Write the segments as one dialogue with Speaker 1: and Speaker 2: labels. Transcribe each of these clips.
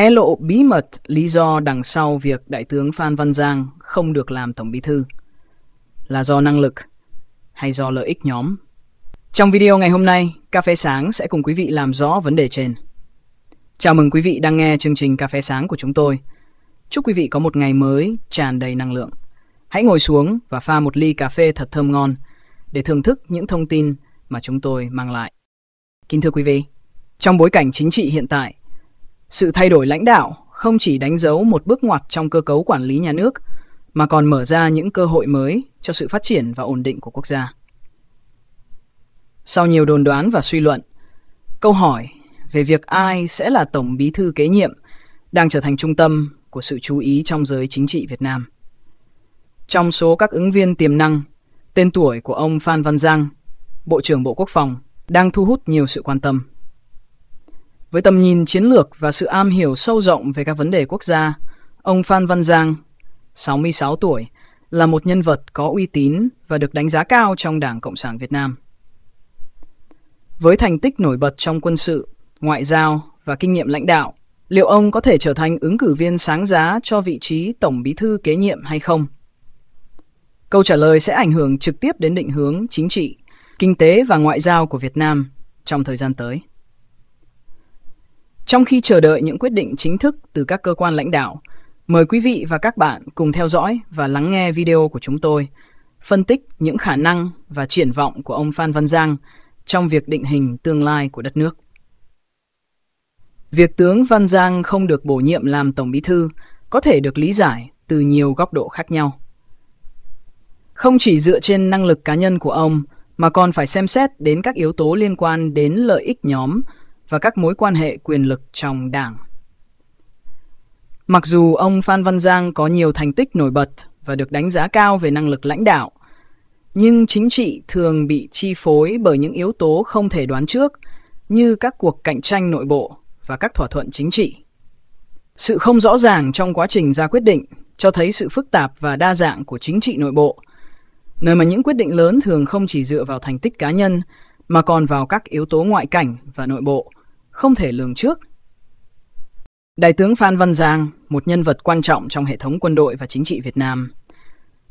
Speaker 1: hé lộ bí mật lý do đằng sau việc Đại tướng Phan Văn Giang không được làm Tổng Bí Thư. Là do năng lực hay do lợi ích nhóm? Trong video ngày hôm nay, Cà phê sáng sẽ cùng quý vị làm rõ vấn đề trên. Chào mừng quý vị đang nghe chương trình Cà phê sáng của chúng tôi. Chúc quý vị có một ngày mới tràn đầy năng lượng. Hãy ngồi xuống và pha một ly cà phê thật thơm ngon để thưởng thức những thông tin mà chúng tôi mang lại. Kính thưa quý vị, trong bối cảnh chính trị hiện tại, sự thay đổi lãnh đạo không chỉ đánh dấu một bước ngoặt trong cơ cấu quản lý nhà nước, mà còn mở ra những cơ hội mới cho sự phát triển và ổn định của quốc gia. Sau nhiều đồn đoán và suy luận, câu hỏi về việc ai sẽ là tổng bí thư kế nhiệm đang trở thành trung tâm của sự chú ý trong giới chính trị Việt Nam. Trong số các ứng viên tiềm năng, tên tuổi của ông Phan Văn Giang, Bộ trưởng Bộ Quốc phòng, đang thu hút nhiều sự quan tâm. Với tầm nhìn chiến lược và sự am hiểu sâu rộng về các vấn đề quốc gia, ông Phan Văn Giang, 66 tuổi, là một nhân vật có uy tín và được đánh giá cao trong Đảng Cộng sản Việt Nam. Với thành tích nổi bật trong quân sự, ngoại giao và kinh nghiệm lãnh đạo, liệu ông có thể trở thành ứng cử viên sáng giá cho vị trí Tổng Bí thư kế nhiệm hay không? Câu trả lời sẽ ảnh hưởng trực tiếp đến định hướng chính trị, kinh tế và ngoại giao của Việt Nam trong thời gian tới. Trong khi chờ đợi những quyết định chính thức từ các cơ quan lãnh đạo, mời quý vị và các bạn cùng theo dõi và lắng nghe video của chúng tôi phân tích những khả năng và triển vọng của ông Phan Văn Giang trong việc định hình tương lai của đất nước. Việc tướng Văn Giang không được bổ nhiệm làm Tổng Bí Thư có thể được lý giải từ nhiều góc độ khác nhau. Không chỉ dựa trên năng lực cá nhân của ông mà còn phải xem xét đến các yếu tố liên quan đến lợi ích nhóm và các mối quan hệ quyền lực trong đảng. Mặc dù ông Phan Văn Giang có nhiều thành tích nổi bật và được đánh giá cao về năng lực lãnh đạo, nhưng chính trị thường bị chi phối bởi những yếu tố không thể đoán trước như các cuộc cạnh tranh nội bộ và các thỏa thuận chính trị. Sự không rõ ràng trong quá trình ra quyết định cho thấy sự phức tạp và đa dạng của chính trị nội bộ, nơi mà những quyết định lớn thường không chỉ dựa vào thành tích cá nhân mà còn vào các yếu tố ngoại cảnh và nội bộ không thể lường trước. Đại tướng Phan Văn Giang, một nhân vật quan trọng trong hệ thống quân đội và chính trị Việt Nam,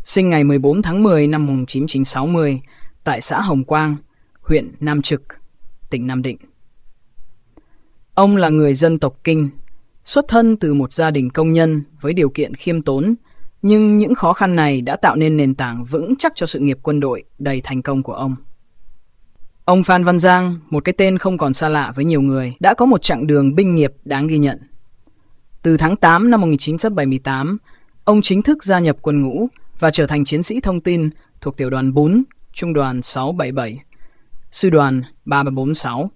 Speaker 1: sinh ngày 14 tháng 10 năm 1960 tại xã Hồng Quang, huyện Nam Trực, tỉnh Nam Định. Ông là người dân tộc Kinh, xuất thân từ một gia đình công nhân với điều kiện khiêm tốn, nhưng những khó khăn này đã tạo nên nền tảng vững chắc cho sự nghiệp quân đội đầy thành công của ông. Ông Phan Văn Giang, một cái tên không còn xa lạ với nhiều người, đã có một chặng đường binh nghiệp đáng ghi nhận. Từ tháng 8 năm 1978, ông chính thức gia nhập quân ngũ và trở thành chiến sĩ thông tin thuộc tiểu đoàn 4, trung đoàn 677, sư đoàn 3346.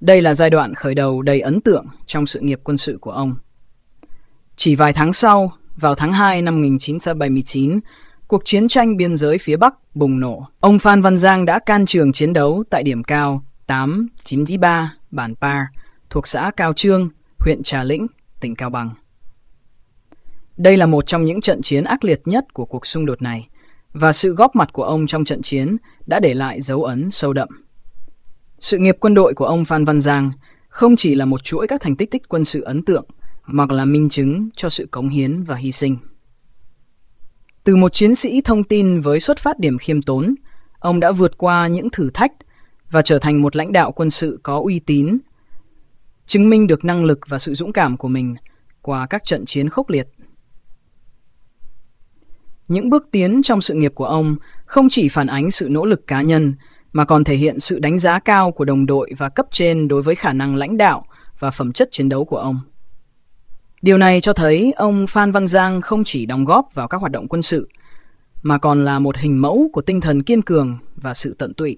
Speaker 1: Đây là giai đoạn khởi đầu đầy ấn tượng trong sự nghiệp quân sự của ông. Chỉ vài tháng sau, vào tháng 2 năm 1979, cuộc chiến tranh biên giới phía Bắc bùng nổ. Ông Phan Văn Giang đã can trường chiến đấu tại điểm cao 893 Bản Par thuộc xã Cao Trương, huyện Trà Lĩnh, tỉnh Cao Bằng. Đây là một trong những trận chiến ác liệt nhất của cuộc xung đột này và sự góp mặt của ông trong trận chiến đã để lại dấu ấn sâu đậm. Sự nghiệp quân đội của ông Phan Văn Giang không chỉ là một chuỗi các thành tích tích quân sự ấn tượng mà là minh chứng cho sự cống hiến và hy sinh. Từ một chiến sĩ thông tin với xuất phát điểm khiêm tốn, ông đã vượt qua những thử thách và trở thành một lãnh đạo quân sự có uy tín, chứng minh được năng lực và sự dũng cảm của mình qua các trận chiến khốc liệt. Những bước tiến trong sự nghiệp của ông không chỉ phản ánh sự nỗ lực cá nhân mà còn thể hiện sự đánh giá cao của đồng đội và cấp trên đối với khả năng lãnh đạo và phẩm chất chiến đấu của ông. Điều này cho thấy ông Phan Văn Giang không chỉ đóng góp vào các hoạt động quân sự, mà còn là một hình mẫu của tinh thần kiên cường và sự tận tụy.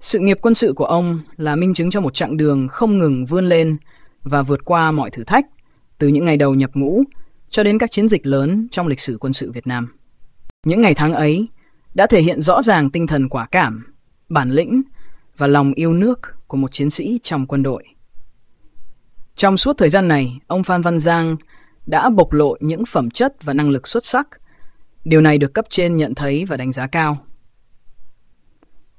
Speaker 1: Sự nghiệp quân sự của ông là minh chứng cho một chặng đường không ngừng vươn lên và vượt qua mọi thử thách, từ những ngày đầu nhập ngũ cho đến các chiến dịch lớn trong lịch sử quân sự Việt Nam. Những ngày tháng ấy đã thể hiện rõ ràng tinh thần quả cảm, bản lĩnh và lòng yêu nước của một chiến sĩ trong quân đội. Trong suốt thời gian này, ông Phan Văn Giang đã bộc lộ những phẩm chất và năng lực xuất sắc. Điều này được cấp trên nhận thấy và đánh giá cao.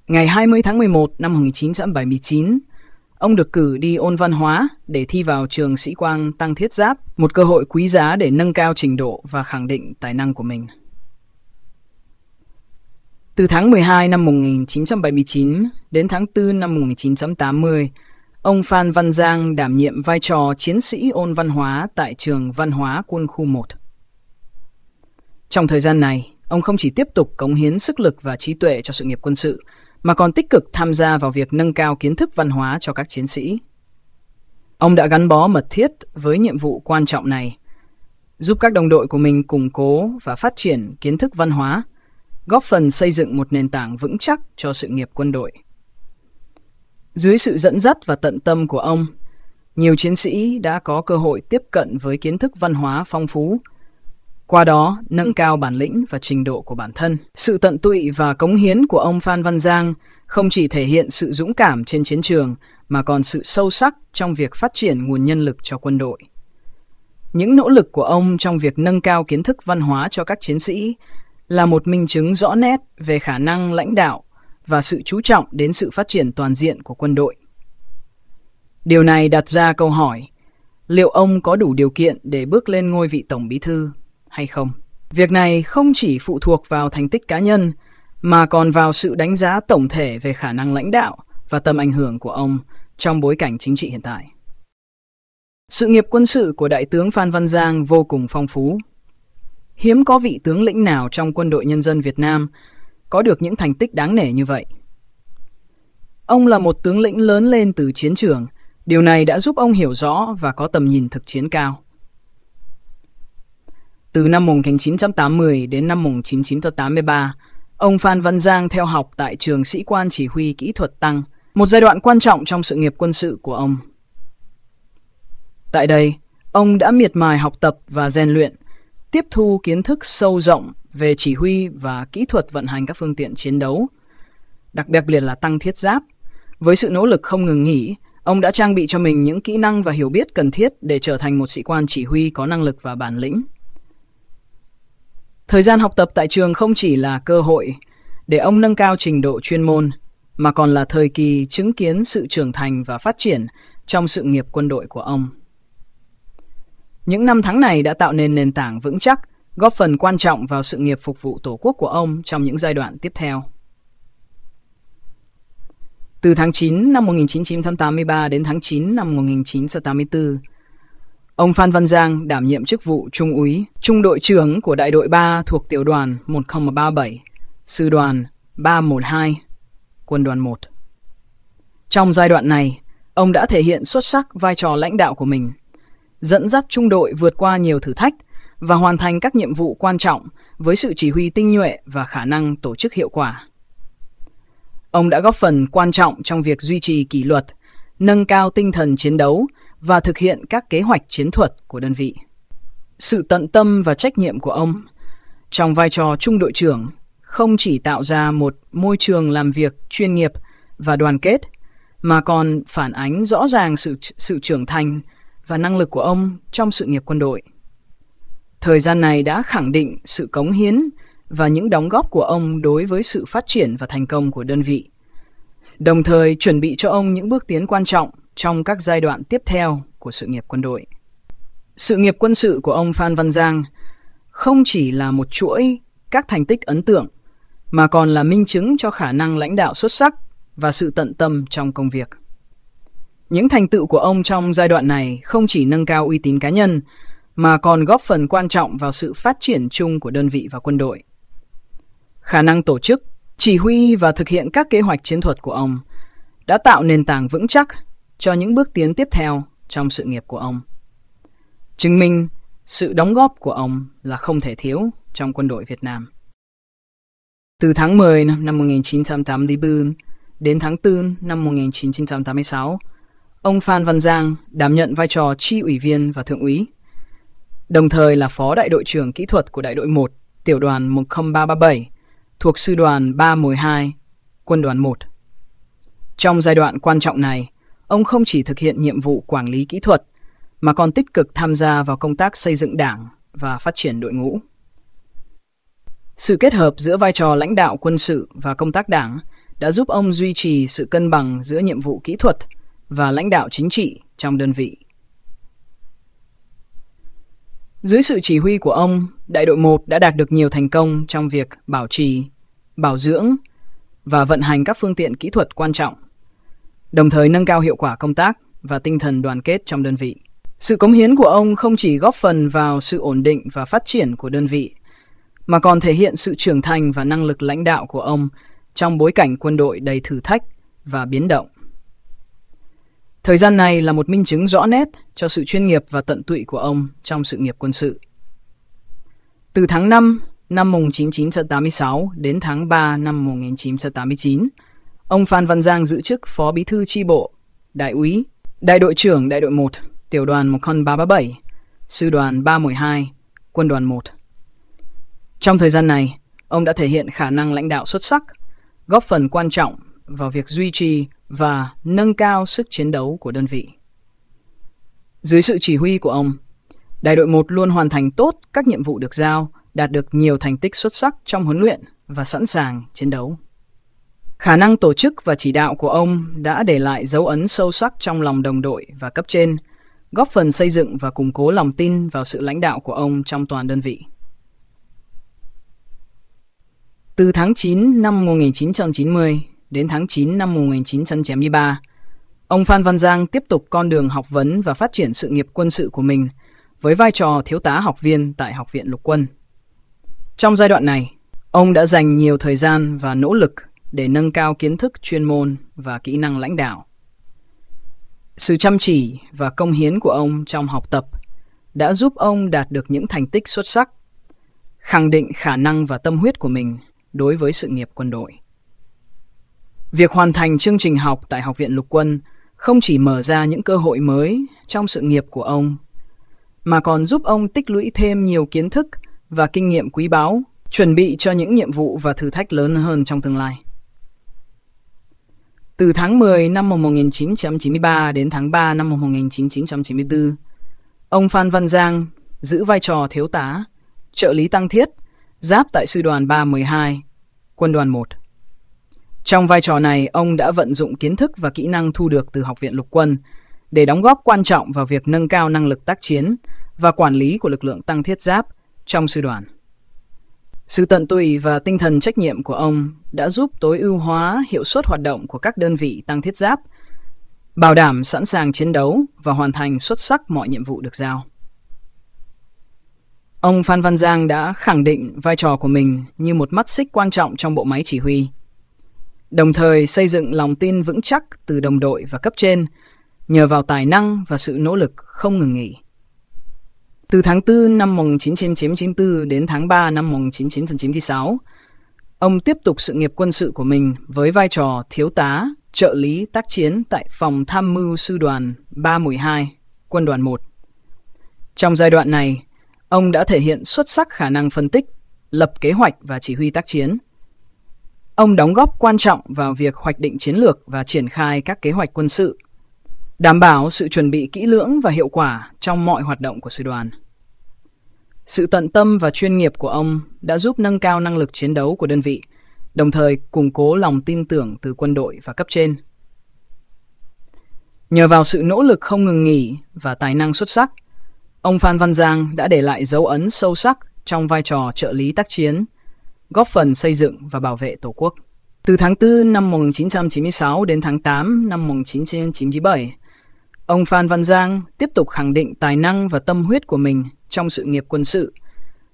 Speaker 1: Ngày 20 tháng 11 năm 1979, ông được cử đi ôn văn hóa để thi vào trường sĩ quan Tăng Thiết Giáp, một cơ hội quý giá để nâng cao trình độ và khẳng định tài năng của mình. Từ tháng 12 năm 1979 đến tháng 4 năm 1980, Ông Phan Văn Giang đảm nhiệm vai trò chiến sĩ ôn văn hóa tại trường văn hóa quân khu 1. Trong thời gian này, ông không chỉ tiếp tục cống hiến sức lực và trí tuệ cho sự nghiệp quân sự, mà còn tích cực tham gia vào việc nâng cao kiến thức văn hóa cho các chiến sĩ. Ông đã gắn bó mật thiết với nhiệm vụ quan trọng này, giúp các đồng đội của mình củng cố và phát triển kiến thức văn hóa, góp phần xây dựng một nền tảng vững chắc cho sự nghiệp quân đội. Dưới sự dẫn dắt và tận tâm của ông, nhiều chiến sĩ đã có cơ hội tiếp cận với kiến thức văn hóa phong phú, qua đó nâng cao bản lĩnh và trình độ của bản thân. Sự tận tụy và cống hiến của ông Phan Văn Giang không chỉ thể hiện sự dũng cảm trên chiến trường mà còn sự sâu sắc trong việc phát triển nguồn nhân lực cho quân đội. Những nỗ lực của ông trong việc nâng cao kiến thức văn hóa cho các chiến sĩ là một minh chứng rõ nét về khả năng lãnh đạo và sự chú trọng đến sự phát triển toàn diện của quân đội. Điều này đặt ra câu hỏi, liệu ông có đủ điều kiện để bước lên ngôi vị tổng bí thư hay không? Việc này không chỉ phụ thuộc vào thành tích cá nhân mà còn vào sự đánh giá tổng thể về khả năng lãnh đạo và tầm ảnh hưởng của ông trong bối cảnh chính trị hiện tại. Sự nghiệp quân sự của đại tướng Phan Văn Giang vô cùng phong phú. Hiếm có vị tướng lĩnh nào trong quân đội nhân dân Việt Nam có được những thành tích đáng nể như vậy. Ông là một tướng lĩnh lớn lên từ chiến trường, điều này đã giúp ông hiểu rõ và có tầm nhìn thực chiến cao. Từ năm 1980 đến năm 1983, ông Phan Văn Giang theo học tại trường sĩ quan chỉ huy kỹ thuật tăng, một giai đoạn quan trọng trong sự nghiệp quân sự của ông. Tại đây, ông đã miệt mài học tập và rèn luyện – tiếp thu kiến thức sâu rộng về chỉ huy và kỹ thuật vận hành các phương tiện chiến đấu, đặc biệt liệt là tăng thiết giáp. Với sự nỗ lực không ngừng nghỉ, ông đã trang bị cho mình những kỹ năng và hiểu biết cần thiết để trở thành một sĩ quan chỉ huy có năng lực và bản lĩnh. Thời gian học tập tại trường không chỉ là cơ hội để ông nâng cao trình độ chuyên môn, mà còn là thời kỳ chứng kiến sự trưởng thành và phát triển trong sự nghiệp quân đội của ông. Những năm tháng này đã tạo nên nền tảng vững chắc, góp phần quan trọng vào sự nghiệp phục vụ Tổ quốc của ông trong những giai đoạn tiếp theo. Từ tháng 9 năm 1983 đến tháng 9 năm 1984, ông Phan Văn Giang đảm nhiệm chức vụ Trung úy, Trung đội trưởng của đại đội 3 thuộc tiểu đoàn 1037, sư đoàn 312, quân đoàn 1. Trong giai đoạn này, ông đã thể hiện xuất sắc vai trò lãnh đạo của mình – dẫn dắt trung đội vượt qua nhiều thử thách và hoàn thành các nhiệm vụ quan trọng với sự chỉ huy tinh nhuệ và khả năng tổ chức hiệu quả. Ông đã góp phần quan trọng trong việc duy trì kỷ luật, nâng cao tinh thần chiến đấu và thực hiện các kế hoạch chiến thuật của đơn vị. Sự tận tâm và trách nhiệm của ông trong vai trò trung đội trưởng không chỉ tạo ra một môi trường làm việc chuyên nghiệp và đoàn kết mà còn phản ánh rõ ràng sự sự trưởng thành và năng lực của ông trong sự nghiệp quân đội. Thời gian này đã khẳng định sự cống hiến và những đóng góp của ông đối với sự phát triển và thành công của đơn vị, đồng thời chuẩn bị cho ông những bước tiến quan trọng trong các giai đoạn tiếp theo của sự nghiệp quân đội. Sự nghiệp quân sự của ông Phan Văn Giang không chỉ là một chuỗi các thành tích ấn tượng mà còn là minh chứng cho khả năng lãnh đạo xuất sắc và sự tận tâm trong công việc. Những thành tựu của ông trong giai đoạn này không chỉ nâng cao uy tín cá nhân, mà còn góp phần quan trọng vào sự phát triển chung của đơn vị và quân đội. Khả năng tổ chức, chỉ huy và thực hiện các kế hoạch chiến thuật của ông đã tạo nền tảng vững chắc cho những bước tiến tiếp theo trong sự nghiệp của ông. Chứng minh sự đóng góp của ông là không thể thiếu trong quân đội Việt Nam. Từ tháng 10 năm 1984 đến tháng 4 năm 1986, Ông Phan Văn Giang đảm nhận vai trò chi ủy viên và thượng úy, đồng thời là phó đại đội trưởng kỹ thuật của đại đội 1, tiểu đoàn 10337 thuộc sư đoàn 312, quân đoàn 1. Trong giai đoạn quan trọng này, ông không chỉ thực hiện nhiệm vụ quản lý kỹ thuật mà còn tích cực tham gia vào công tác xây dựng đảng và phát triển đội ngũ. Sự kết hợp giữa vai trò lãnh đạo quân sự và công tác đảng đã giúp ông duy trì sự cân bằng giữa nhiệm vụ kỹ thuật và lãnh đạo chính trị trong đơn vị. Dưới sự chỉ huy của ông, đại đội 1 đã đạt được nhiều thành công trong việc bảo trì, bảo dưỡng và vận hành các phương tiện kỹ thuật quan trọng, đồng thời nâng cao hiệu quả công tác và tinh thần đoàn kết trong đơn vị. Sự cống hiến của ông không chỉ góp phần vào sự ổn định và phát triển của đơn vị, mà còn thể hiện sự trưởng thành và năng lực lãnh đạo của ông trong bối cảnh quân đội đầy thử thách và biến động. Thời gian này là một minh chứng rõ nét cho sự chuyên nghiệp và tận tụy của ông trong sự nghiệp quân sự. Từ tháng 5 năm 1986 đến tháng 3 năm 1989, ông Phan Văn Giang giữ chức Phó Bí thư Chi bộ, Đại úy, Đại đội trưởng Đại đội 1, Tiểu đoàn 1337, Sư đoàn 312, Quân đoàn 1. Trong thời gian này, ông đã thể hiện khả năng lãnh đạo xuất sắc, góp phần quan trọng vào việc duy trì và nâng cao sức chiến đấu của đơn vị. Dưới sự chỉ huy của ông, đại đội 1 luôn hoàn thành tốt các nhiệm vụ được giao, đạt được nhiều thành tích xuất sắc trong huấn luyện và sẵn sàng chiến đấu. Khả năng tổ chức và chỉ đạo của ông đã để lại dấu ấn sâu sắc trong lòng đồng đội và cấp trên, góp phần xây dựng và củng cố lòng tin vào sự lãnh đạo của ông trong toàn đơn vị. Từ tháng 9 năm 1990, đến tháng 9 năm 1993. Ông Phan Văn Giang tiếp tục con đường học vấn và phát triển sự nghiệp quân sự của mình với vai trò thiếu tá học viên tại Học viện Lục quân. Trong giai đoạn này, ông đã dành nhiều thời gian và nỗ lực để nâng cao kiến thức chuyên môn và kỹ năng lãnh đạo. Sự chăm chỉ và công hiến của ông trong học tập đã giúp ông đạt được những thành tích xuất sắc, khẳng định khả năng và tâm huyết của mình đối với sự nghiệp quân đội. Việc hoàn thành chương trình học tại Học viện Lục quân không chỉ mở ra những cơ hội mới trong sự nghiệp của ông, mà còn giúp ông tích lũy thêm nhiều kiến thức và kinh nghiệm quý báu, chuẩn bị cho những nhiệm vụ và thử thách lớn hơn trong tương lai. Từ tháng 10 năm 1993 đến tháng 3 năm 1994, ông Phan Văn Giang giữ vai trò thiếu tá, trợ lý tăng thiết, giáp tại sư đoàn 312, quân đoàn 1. Trong vai trò này, ông đã vận dụng kiến thức và kỹ năng thu được từ Học viện Lục quân để đóng góp quan trọng vào việc nâng cao năng lực tác chiến và quản lý của lực lượng tăng thiết giáp trong sư đoàn. Sự tận tụy và tinh thần trách nhiệm của ông đã giúp tối ưu hóa hiệu suất hoạt động của các đơn vị tăng thiết giáp, bảo đảm sẵn sàng chiến đấu và hoàn thành xuất sắc mọi nhiệm vụ được giao. Ông Phan Văn Giang đã khẳng định vai trò của mình như một mắt xích quan trọng trong bộ máy chỉ huy – đồng thời xây dựng lòng tin vững chắc từ đồng đội và cấp trên nhờ vào tài năng và sự nỗ lực không ngừng nghỉ. Từ tháng 4 năm 1994 đến tháng 3 năm 1996, ông tiếp tục sự nghiệp quân sự của mình với vai trò thiếu tá, trợ lý tác chiến tại phòng tham mưu sư đoàn 312, quân đoàn 1. Trong giai đoạn này, ông đã thể hiện xuất sắc khả năng phân tích, lập kế hoạch và chỉ huy tác chiến – Ông đóng góp quan trọng vào việc hoạch định chiến lược và triển khai các kế hoạch quân sự, đảm bảo sự chuẩn bị kỹ lưỡng và hiệu quả trong mọi hoạt động của sư đoàn. Sự tận tâm và chuyên nghiệp của ông đã giúp nâng cao năng lực chiến đấu của đơn vị, đồng thời củng cố lòng tin tưởng từ quân đội và cấp trên. Nhờ vào sự nỗ lực không ngừng nghỉ và tài năng xuất sắc, ông Phan Văn Giang đã để lại dấu ấn sâu sắc trong vai trò trợ lý tác chiến góp phần xây dựng và bảo vệ Tổ quốc. Từ tháng 4 năm 1996 đến tháng 8 năm 1997, ông Phan Văn Giang tiếp tục khẳng định tài năng và tâm huyết của mình trong sự nghiệp quân sự.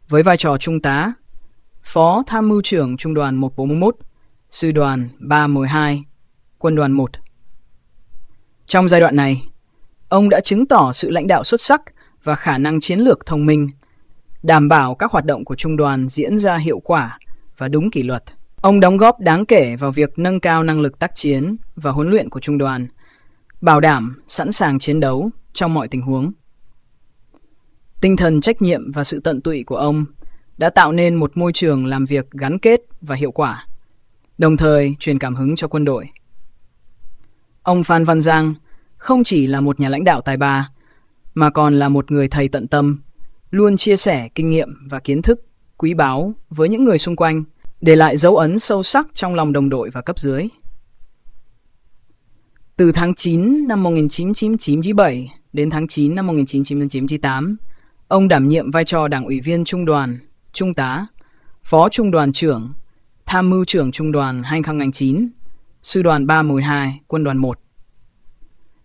Speaker 1: Với vai trò trung tá, phó tham mưu trưởng trung đoàn 141, sư đoàn 312, quân đoàn 1. Trong giai đoạn này, ông đã chứng tỏ sự lãnh đạo xuất sắc và khả năng chiến lược thông minh, đảm bảo các hoạt động của trung đoàn diễn ra hiệu quả và đúng kỷ luật. Ông đóng góp đáng kể vào việc nâng cao năng lực tác chiến và huấn luyện của trung đoàn, bảo đảm sẵn sàng chiến đấu trong mọi tình huống. Tinh thần trách nhiệm và sự tận tụy của ông đã tạo nên một môi trường làm việc gắn kết và hiệu quả, đồng thời truyền cảm hứng cho quân đội. Ông Phan Văn Giang không chỉ là một nhà lãnh đạo tài ba, mà còn là một người thầy tận tâm, luôn chia sẻ kinh nghiệm và kiến thức quý báu với những người xung quanh, để lại dấu ấn sâu sắc trong lòng đồng đội và cấp dưới. Từ tháng 9 năm 1997 đến tháng 9 năm 1998, ông đảm nhiệm vai trò đảng ủy viên trung đoàn, trung tá, phó trung đoàn trưởng, tham mưu trưởng trung đoàn 2009, sư đoàn 312, quân đoàn 1.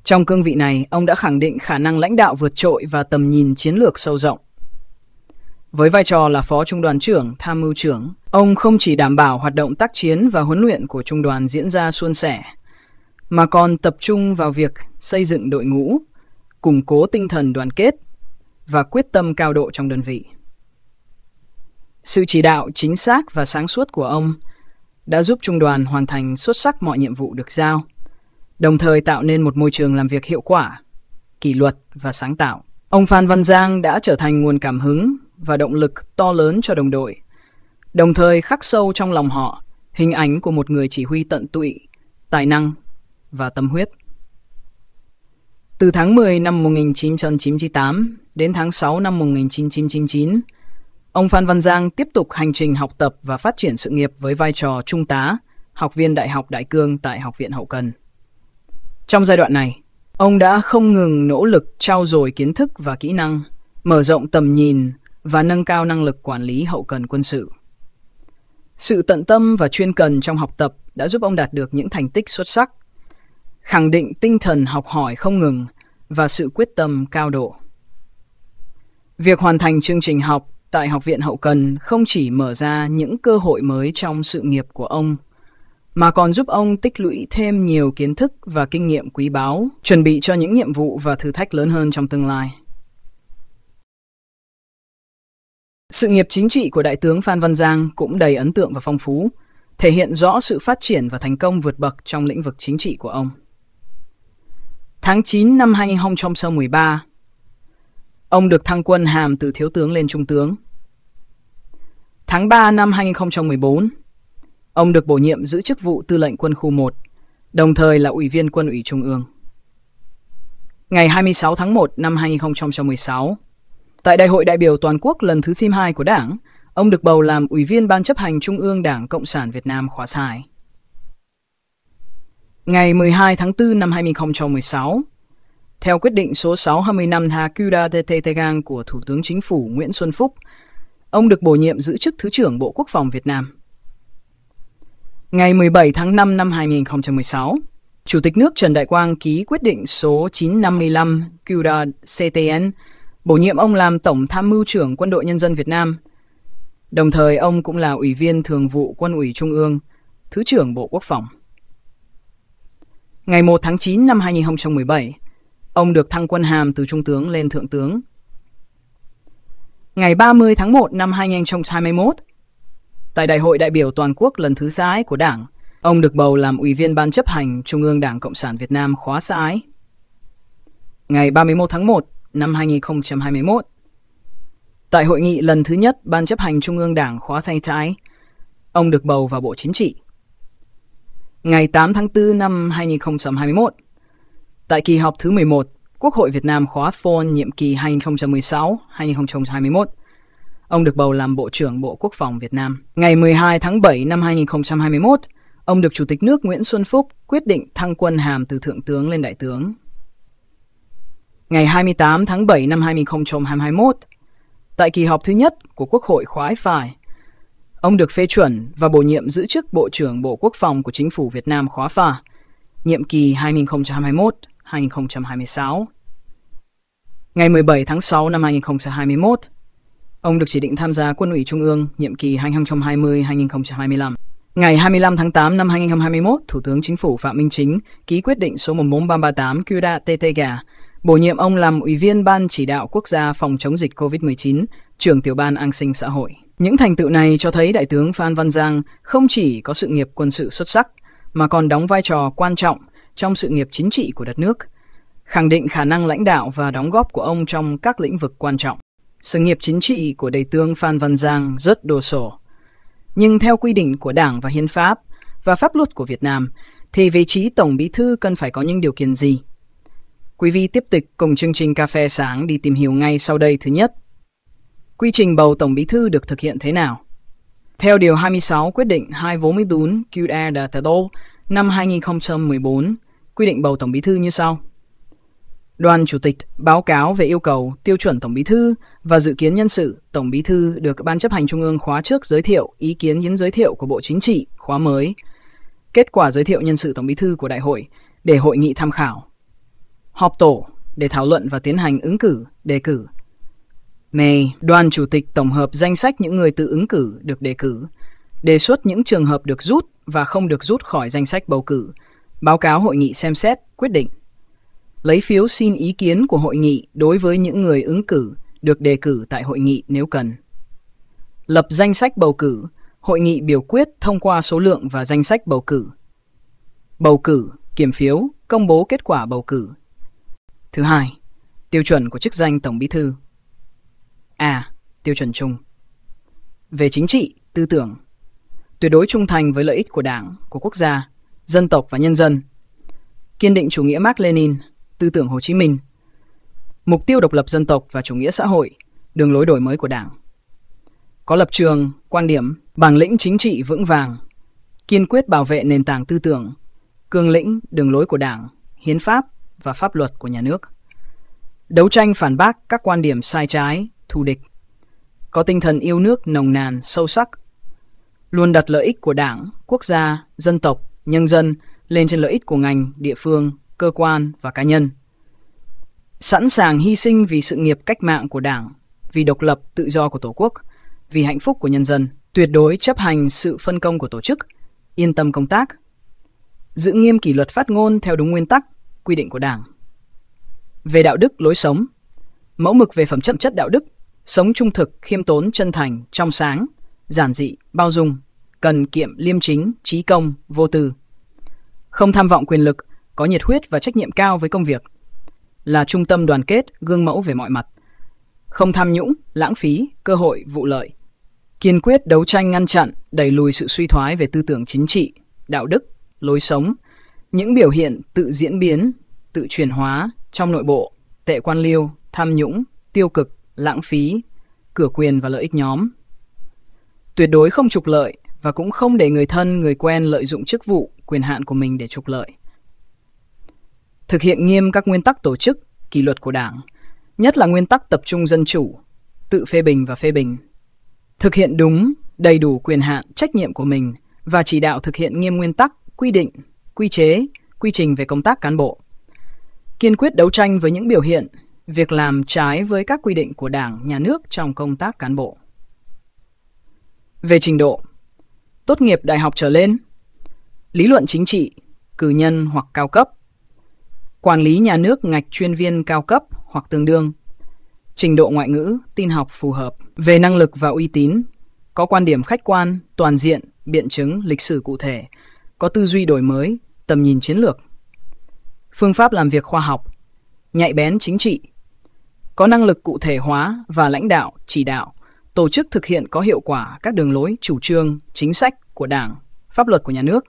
Speaker 1: Trong cương vị này, ông đã khẳng định khả năng lãnh đạo vượt trội và tầm nhìn chiến lược sâu rộng. Với vai trò là phó trung đoàn trưởng, tham mưu trưởng, ông không chỉ đảm bảo hoạt động tác chiến và huấn luyện của trung đoàn diễn ra suôn sẻ, mà còn tập trung vào việc xây dựng đội ngũ, củng cố tinh thần đoàn kết và quyết tâm cao độ trong đơn vị. Sự chỉ đạo chính xác và sáng suốt của ông đã giúp trung đoàn hoàn thành xuất sắc mọi nhiệm vụ được giao, đồng thời tạo nên một môi trường làm việc hiệu quả, kỷ luật và sáng tạo. Ông Phan Văn Giang đã trở thành nguồn cảm hứng và động lực to lớn cho đồng đội, đồng thời khắc sâu trong lòng họ hình ảnh của một người chỉ huy tận tụy, tài năng và tâm huyết. Từ tháng 10 năm 1998 đến tháng 6 năm 1999, ông Phan Văn Giang tiếp tục hành trình học tập và phát triển sự nghiệp với vai trò trung tá, học viên Đại học Đại Cương tại Học viện Hậu Cần. Trong giai đoạn này, ông đã không ngừng nỗ lực trao dồi kiến thức và kỹ năng, mở rộng tầm nhìn và nâng cao năng lực quản lý hậu cần quân sự. Sự tận tâm và chuyên cần trong học tập đã giúp ông đạt được những thành tích xuất sắc, khẳng định tinh thần học hỏi không ngừng và sự quyết tâm cao độ. Việc hoàn thành chương trình học tại Học viện Hậu Cần không chỉ mở ra những cơ hội mới trong sự nghiệp của ông, mà còn giúp ông tích lũy thêm nhiều kiến thức và kinh nghiệm quý báu, chuẩn bị cho những nhiệm vụ và thử thách lớn hơn trong tương lai. Sự nghiệp chính trị của Đại tướng Phan Văn Giang cũng đầy ấn tượng và phong phú, thể hiện rõ sự phát triển và thành công vượt bậc trong lĩnh vực chính trị của ông. Tháng 9 năm 2013, ông được thăng quân hàm từ thiếu tướng lên trung tướng. Tháng 3 năm 2014, ông được bổ nhiệm giữ chức vụ tư lệnh quân khu 1, đồng thời là ủy viên quân ủy Trung ương. Ngày 26 tháng 1 năm 2016, Tại Đại hội đại biểu toàn quốc lần thứ 92 của Đảng, ông được bầu làm Ủy viên Ban chấp hành Trung ương Đảng Cộng sản Việt Nam khóa 2. Ngày 12 tháng 4 năm 2016, theo quyết định số 625 HQDATT của Thủ tướng Chính phủ Nguyễn Xuân Phúc, ông được bổ nhiệm giữ chức Thứ trưởng Bộ Quốc phòng Việt Nam. Ngày 17 tháng 5 năm 2016, Chủ tịch nước Trần Đại Quang ký quyết định số 955 QDA CTN bổ nhiệm ông làm Tổng Tham mưu trưởng Quân đội Nhân dân Việt Nam. Đồng thời ông cũng là Ủy viên Thường vụ Quân ủy Trung ương, Thứ trưởng Bộ Quốc phòng. Ngày 1 tháng 9 năm 2017, ông được thăng quân hàm từ Trung tướng lên Thượng tướng. Ngày 30 tháng 1 năm 2021, tại Đại hội đại biểu toàn quốc lần thứ xã của Đảng, ông được bầu làm Ủy viên Ban chấp hành Trung ương Đảng Cộng sản Việt Nam khóa xã Ngày 31 tháng 1 năm 2021. Tại hội nghị lần thứ nhất Ban chấp hành Trung ương Đảng khóa thay trái, ông được bầu vào Bộ Chính trị. Ngày 8 tháng 4 năm 2021, tại kỳ họp thứ 11, Quốc hội Việt Nam khóa phôn nhiệm kỳ 2016-2021, ông được bầu làm Bộ trưởng Bộ Quốc phòng Việt Nam. Ngày 12 tháng 7 năm 2021, ông được Chủ tịch nước Nguyễn Xuân Phúc quyết định thăng quân hàm từ Thượng tướng lên Đại tướng ngày 28 tháng 7 năm 2021 tại kỳ họp thứ nhất của Quốc hội khóa phải. Ông được phê chuẩn và bổ nhiệm giữ chức Bộ trưởng Bộ Quốc phòng của Chính phủ Việt Nam khóa phà, nhiệm kỳ 2021-2026. Ngày 17 tháng 6 năm 2021, ông được chỉ định tham gia Quân ủy Trung ương nhiệm kỳ 2020-2025. Ngày 25 tháng 8 năm 2021, Thủ tướng Chính phủ Phạm Minh Chính ký quyết định số 14338 qđ TTG bổ nhiệm ông làm Ủy viên Ban Chỉ đạo Quốc gia phòng chống dịch COVID-19, trưởng tiểu ban an sinh xã hội. Những thành tựu này cho thấy Đại tướng Phan Văn Giang không chỉ có sự nghiệp quân sự xuất sắc, mà còn đóng vai trò quan trọng trong sự nghiệp chính trị của đất nước, khẳng định khả năng lãnh đạo và đóng góp của ông trong các lĩnh vực quan trọng. Sự nghiệp chính trị của Đại tướng Phan Văn Giang rất đồ sổ. Nhưng theo quy định của Đảng và Hiến pháp và pháp luật của Việt Nam, thì vị trí Tổng Bí thư cần phải có những điều kiện gì? Quý vị tiếp tục cùng chương trình Cà phê sáng đi tìm hiểu ngay sau đây thứ nhất. Quy trình bầu Tổng Bí Thư được thực hiện thế nào? Theo Điều 26 Quyết định 244 QE năm 2014, quy định bầu Tổng Bí Thư như sau. Đoàn Chủ tịch báo cáo về yêu cầu tiêu chuẩn Tổng Bí Thư và dự kiến nhân sự Tổng Bí Thư được Ban chấp hành Trung ương khóa trước giới thiệu ý kiến hiến giới thiệu của Bộ Chính trị khóa mới, kết quả giới thiệu nhân sự Tổng Bí Thư của Đại hội để hội nghị tham khảo họp tổ để thảo luận và tiến hành ứng cử, đề cử. May, đoàn chủ tịch tổng hợp danh sách những người tự ứng cử được đề cử, đề xuất những trường hợp được rút và không được rút khỏi danh sách bầu cử, báo cáo hội nghị xem xét, quyết định. Lấy phiếu xin ý kiến của hội nghị đối với những người ứng cử được đề cử tại hội nghị nếu cần. Lập danh sách bầu cử, hội nghị biểu quyết thông qua số lượng và danh sách bầu cử. Bầu cử, kiểm phiếu, công bố kết quả bầu cử Thứ hai, tiêu chuẩn của chức danh Tổng Bí thư. A. Tiêu chuẩn chung. Về chính trị, tư tưởng, tuyệt đối trung thành với lợi ích của Đảng, của quốc gia, dân tộc và nhân dân. Kiên định chủ nghĩa Mark Lenin, tư tưởng Hồ Chí Minh. Mục tiêu độc lập dân tộc và chủ nghĩa xã hội, đường lối đổi mới của Đảng. Có lập trường, quan điểm, bản lĩnh chính trị vững vàng, kiên quyết bảo vệ nền tảng tư tưởng, cương lĩnh, đường lối của Đảng, hiến pháp, và pháp luật của nhà nước. Đấu tranh phản bác các quan điểm sai trái, thù địch. Có tinh thần yêu nước nồng nàn, sâu sắc. Luôn đặt lợi ích của đảng, quốc gia, dân tộc, nhân dân lên trên lợi ích của ngành, địa phương, cơ quan và cá nhân. Sẵn sàng hy sinh vì sự nghiệp cách mạng của đảng, vì độc lập, tự do của Tổ quốc, vì hạnh phúc của nhân dân, tuyệt đối chấp hành sự phân công của tổ chức, yên tâm công tác, giữ nghiêm kỷ luật phát ngôn theo đúng nguyên tắc quy định của Đảng. Về đạo đức lối sống, mẫu mực về phẩm chất chất đạo đức, sống trung thực, khiêm tốn, chân thành, trong sáng, giản dị, bao dung, cần kiệm liêm chính, trí công, vô tư. Không tham vọng quyền lực, có nhiệt huyết và trách nhiệm cao với công việc. Là trung tâm đoàn kết, gương mẫu về mọi mặt. Không tham nhũng, lãng phí, cơ hội, vụ lợi. Kiên quyết đấu tranh ngăn chặn, đẩy lùi sự suy thoái về tư tưởng chính trị, đạo đức, lối sống, những biểu hiện tự diễn biến, tự chuyển hóa trong nội bộ, tệ quan liêu, tham nhũng, tiêu cực, lãng phí, cửa quyền và lợi ích nhóm. Tuyệt đối không trục lợi và cũng không để người thân, người quen lợi dụng chức vụ, quyền hạn của mình để trục lợi. Thực hiện nghiêm các nguyên tắc tổ chức, kỷ luật của Đảng, nhất là nguyên tắc tập trung dân chủ, tự phê bình và phê bình. Thực hiện đúng, đầy đủ quyền hạn, trách nhiệm của mình và chỉ đạo thực hiện nghiêm nguyên tắc, quy định quy chế, quy trình về công tác cán bộ. Kiên quyết đấu tranh với những biểu hiện, việc làm trái với các quy định của Đảng, Nhà nước trong công tác cán bộ. Về trình độ, tốt nghiệp đại học trở lên, lý luận chính trị, cử nhân hoặc cao cấp, quản lý nhà nước ngạch chuyên viên cao cấp hoặc tương đương, trình độ ngoại ngữ, tin học phù hợp, về năng lực và uy tín, có quan điểm khách quan, toàn diện, biện chứng, lịch sử cụ thể, có tư duy đổi mới, tầm nhìn chiến lược, phương pháp làm việc khoa học, nhạy bén chính trị, có năng lực cụ thể hóa và lãnh đạo, chỉ đạo, tổ chức thực hiện có hiệu quả các đường lối, chủ trương, chính sách của Đảng, pháp luật của nhà nước.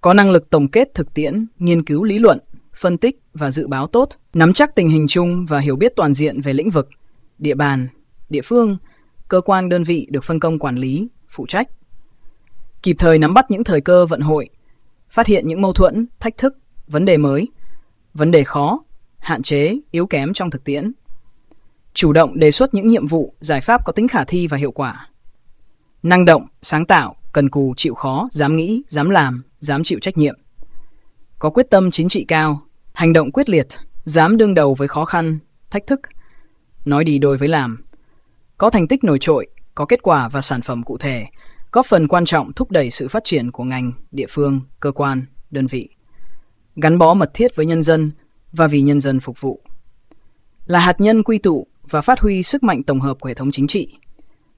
Speaker 1: Có năng lực tổng kết thực tiễn, nghiên cứu lý luận, phân tích và dự báo tốt, nắm chắc tình hình chung và hiểu biết toàn diện về lĩnh vực, địa bàn, địa phương, cơ quan đơn vị được phân công quản lý, phụ trách. Kịp thời nắm bắt những thời cơ vận hội, phát hiện những mâu thuẫn, thách thức, vấn đề mới, vấn đề khó, hạn chế, yếu kém trong thực tiễn. Chủ động đề xuất những nhiệm vụ, giải pháp có tính khả thi và hiệu quả. Năng động, sáng tạo, cần cù, chịu khó, dám nghĩ, dám làm, dám chịu trách nhiệm. Có quyết tâm chính trị cao, hành động quyết liệt, dám đương đầu với khó khăn, thách thức, nói đi đôi với làm. Có thành tích nổi trội, có kết quả và sản phẩm cụ thể, góp phần quan trọng thúc đẩy sự phát triển của ngành, địa phương, cơ quan, đơn vị, gắn bó mật thiết với nhân dân và vì nhân dân phục vụ. Là hạt nhân quy tụ và phát huy sức mạnh tổng hợp của hệ thống chính trị,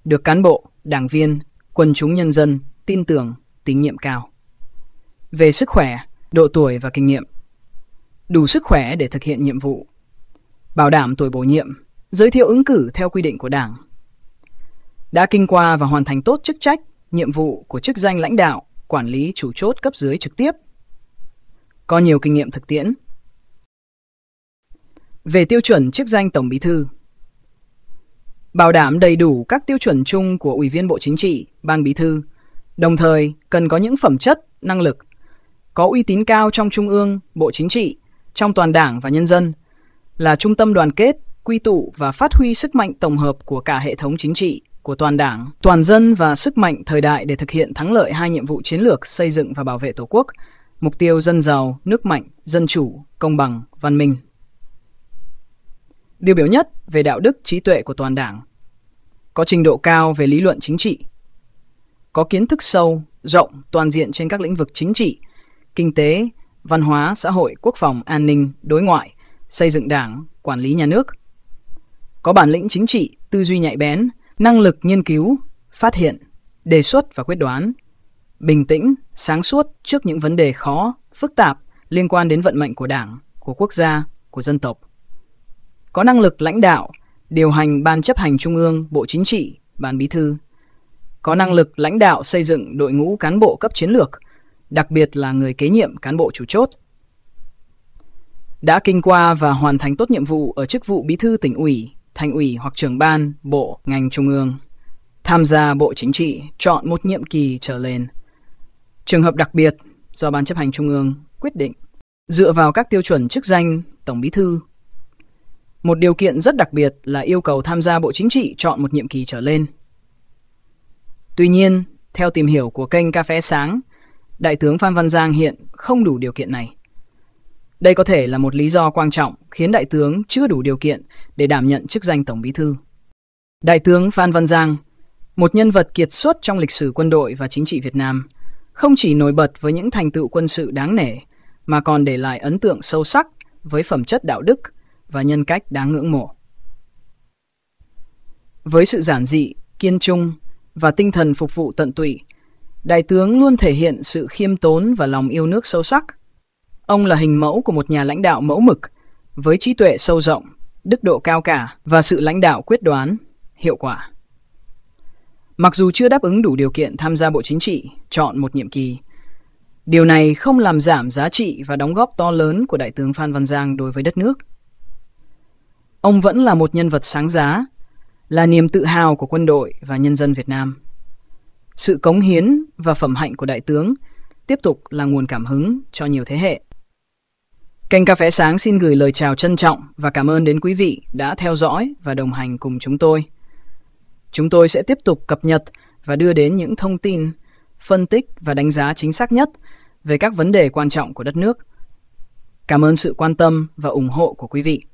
Speaker 1: được cán bộ, đảng viên, quần chúng nhân dân tin tưởng, tín nhiệm cao. Về sức khỏe, độ tuổi và kinh nghiệm, đủ sức khỏe để thực hiện nhiệm vụ, bảo đảm tuổi bổ nhiệm, giới thiệu ứng cử theo quy định của Đảng. Đã kinh qua và hoàn thành tốt chức trách nhiệm vụ của chức danh lãnh đạo, quản lý chủ chốt cấp dưới trực tiếp. Có nhiều kinh nghiệm thực tiễn. Về tiêu chuẩn chức danh Tổng Bí thư Bảo đảm đầy đủ các tiêu chuẩn chung của Ủy viên Bộ Chính trị, Ban Bí thư, đồng thời cần có những phẩm chất, năng lực, có uy tín cao trong Trung ương, Bộ Chính trị, trong toàn đảng và nhân dân, là trung tâm đoàn kết, quy tụ và phát huy sức mạnh tổng hợp của cả hệ thống chính trị, của toàn đảng, toàn dân và sức mạnh thời đại để thực hiện thắng lợi hai nhiệm vụ chiến lược xây dựng và bảo vệ Tổ quốc, mục tiêu dân giàu, nước mạnh, dân chủ, công bằng, văn minh. Điều biểu nhất về đạo đức trí tuệ của toàn đảng Có trình độ cao về lý luận chính trị Có kiến thức sâu, rộng, toàn diện trên các lĩnh vực chính trị, kinh tế, văn hóa, xã hội, quốc phòng, an ninh, đối ngoại, xây dựng đảng, quản lý nhà nước. Có bản lĩnh chính trị, tư duy nhạy bén, năng lực nghiên cứu, phát hiện, đề xuất và quyết đoán, bình tĩnh, sáng suốt trước những vấn đề khó, phức tạp liên quan đến vận mệnh của Đảng, của quốc gia, của dân tộc. Có năng lực lãnh đạo, điều hành ban chấp hành trung ương, bộ chính trị, ban bí thư. Có năng lực lãnh đạo xây dựng đội ngũ cán bộ cấp chiến lược, đặc biệt là người kế nhiệm cán bộ chủ chốt. Đã kinh qua và hoàn thành tốt nhiệm vụ ở chức vụ bí thư tỉnh ủy, thành ủy hoặc trưởng ban, bộ, ngành trung ương. Tham gia bộ chính trị, chọn một nhiệm kỳ trở lên. Trường hợp đặc biệt do Ban chấp hành Trung ương quyết định dựa vào các tiêu chuẩn chức danh Tổng Bí thư. Một điều kiện rất đặc biệt là yêu cầu tham gia Bộ Chính trị chọn một nhiệm kỳ trở lên. Tuy nhiên, theo tìm hiểu của kênh Cà Phê Sáng, Đại tướng Phan Văn Giang hiện không đủ điều kiện này. Đây có thể là một lý do quan trọng khiến đại tướng chưa đủ điều kiện để đảm nhận chức danh Tổng Bí thư. Đại tướng Phan Văn Giang, một nhân vật kiệt xuất trong lịch sử quân đội và chính trị Việt Nam, không chỉ nổi bật với những thành tựu quân sự đáng nể, mà còn để lại ấn tượng sâu sắc với phẩm chất đạo đức và nhân cách đáng ngưỡng mộ. Với sự giản dị, kiên trung và tinh thần phục vụ tận tụy, đại tướng luôn thể hiện sự khiêm tốn và lòng yêu nước sâu sắc – Ông là hình mẫu của một nhà lãnh đạo mẫu mực, với trí tuệ sâu rộng, đức độ cao cả và sự lãnh đạo quyết đoán, hiệu quả. Mặc dù chưa đáp ứng đủ điều kiện tham gia Bộ Chính trị, chọn một nhiệm kỳ, điều này không làm giảm giá trị và đóng góp to lớn của Đại tướng Phan Văn Giang đối với đất nước. Ông vẫn là một nhân vật sáng giá, là niềm tự hào của quân đội và nhân dân Việt Nam. Sự cống hiến và phẩm hạnh của Đại tướng tiếp tục là nguồn cảm hứng cho nhiều thế hệ. Kênh Cà Phê Sáng xin gửi lời chào trân trọng và cảm ơn đến quý vị đã theo dõi và đồng hành cùng chúng tôi. Chúng tôi sẽ tiếp tục cập nhật và đưa đến những thông tin, phân tích và đánh giá chính xác nhất về các vấn đề quan trọng của đất nước. Cảm ơn sự quan tâm và ủng hộ của quý vị.